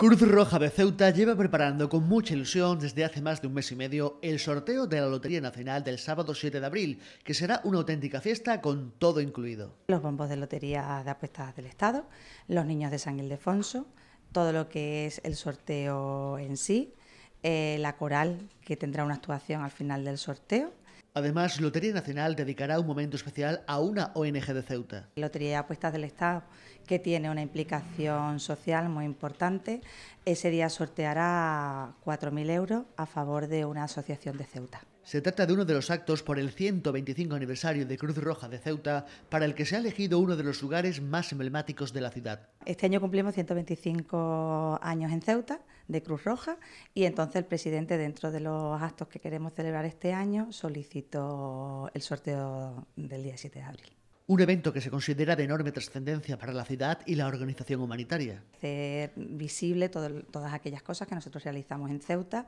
Cruz Roja de Ceuta lleva preparando con mucha ilusión desde hace más de un mes y medio el sorteo de la Lotería Nacional del sábado 7 de abril, que será una auténtica fiesta con todo incluido. Los bombos de lotería de apuestas del Estado, los niños de San Ildefonso, todo lo que es el sorteo en sí, eh, la coral que tendrá una actuación al final del sorteo Además, Lotería Nacional dedicará un momento especial a una ONG de Ceuta. Lotería de Apuestas del Estado, que tiene una implicación social muy importante, ese día sorteará 4.000 euros a favor de una asociación de Ceuta. Se trata de uno de los actos por el 125 aniversario de Cruz Roja de Ceuta, para el que se ha elegido uno de los lugares más emblemáticos de la ciudad. Este año cumplimos 125 años en Ceuta de Cruz Roja y entonces el presidente, dentro de los actos que queremos celebrar este año, solicitó el sorteo del día 7 de abril un evento que se considera de enorme trascendencia para la ciudad y la organización humanitaria. Hacer visible todas aquellas cosas que nosotros realizamos en Ceuta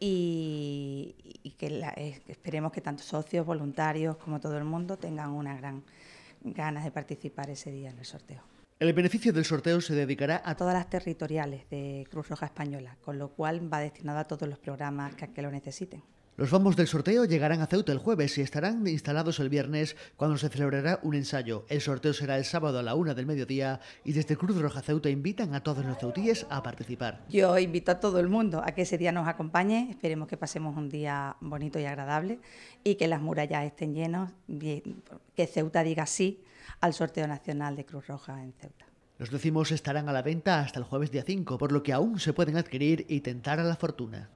y, que esperemos que tanto socios, voluntarios como todo el mundo tengan una gran ganas de participar ese día en el sorteo. El beneficio del sorteo se dedicará a todas las territoriales de Cruz Roja Española, con lo cual va destinado a todos los programas que lo necesiten. Los bombos del sorteo llegarán a Ceuta el jueves y estarán instalados el viernes cuando se celebrará un ensayo. El sorteo será el sábado a la una del mediodía y desde Cruz Roja Ceuta invitan a todos los ceutíes a participar. Yo invito a todo el mundo a que ese día nos acompañe. Esperemos que pasemos un día bonito y agradable y que las murallas estén llenas, que Ceuta diga sí al sorteo nacional de Cruz Roja en Ceuta. Los décimos estarán a la venta hasta el jueves día 5, por lo que aún se pueden adquirir y tentar a la fortuna.